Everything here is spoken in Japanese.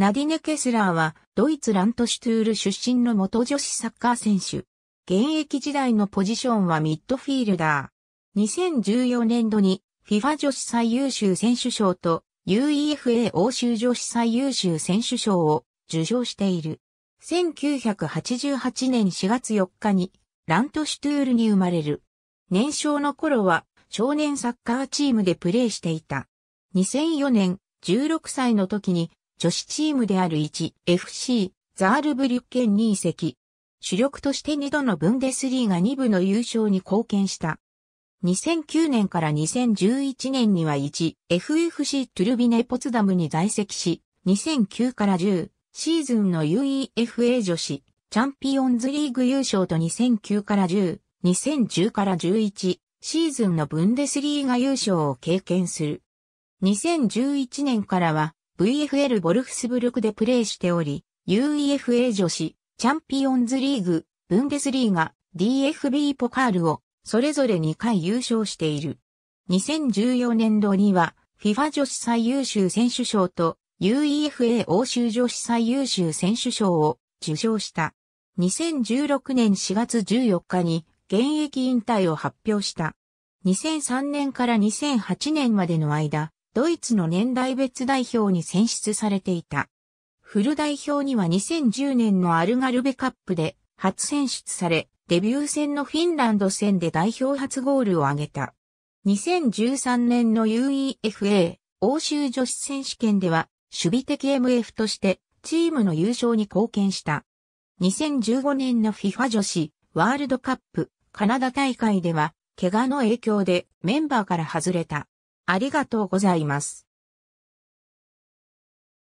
ナディネ・ケスラーは、ドイツラントシュトゥール出身の元女子サッカー選手。現役時代のポジションはミッドフィールダー。2014年度に、FIFA 女子最優秀選手賞と UEFA 欧州女子最優秀選手賞を受賞している。1988年4月4日に、ラントシュトゥールに生まれる。年少の頃は、少年サッカーチームでプレーしていた。2004年、16歳の時に女子チームである 1FC、ザールブリュッケンに移籍。主力として2度のブンデスリーガ2部の優勝に貢献した。2009年から2011年には 1FFC トゥルビネポツダムに在籍し、2009から10シーズンの UEFA 女子チャンピオンズリーグ優勝と2009から10、2010から11シーズンのブンデスリーガ優勝を経験する。2011年からは VFL ボルフスブルクでプレーしており、UEFA 女子、チャンピオンズリーグ、ブンデスリーガ、DFB ポカールを、それぞれ2回優勝している。2014年度には、FIFA 女子最優秀選手賞と UEFA 欧州女子最優秀選手賞を受賞した。2016年4月14日に現役引退を発表した。2003年から2008年までの間、ドイツの年代別代表に選出されていた。フル代表には2010年のアルガルベカップで初選出され、デビュー戦のフィンランド戦で代表初ゴールを挙げた。2013年の UEFA 欧州女子選手権では守備的 MF としてチームの優勝に貢献した。2015年の FIFA 女子ワールドカップカナダ大会では怪我の影響でメンバーから外れた。ありがとうございます。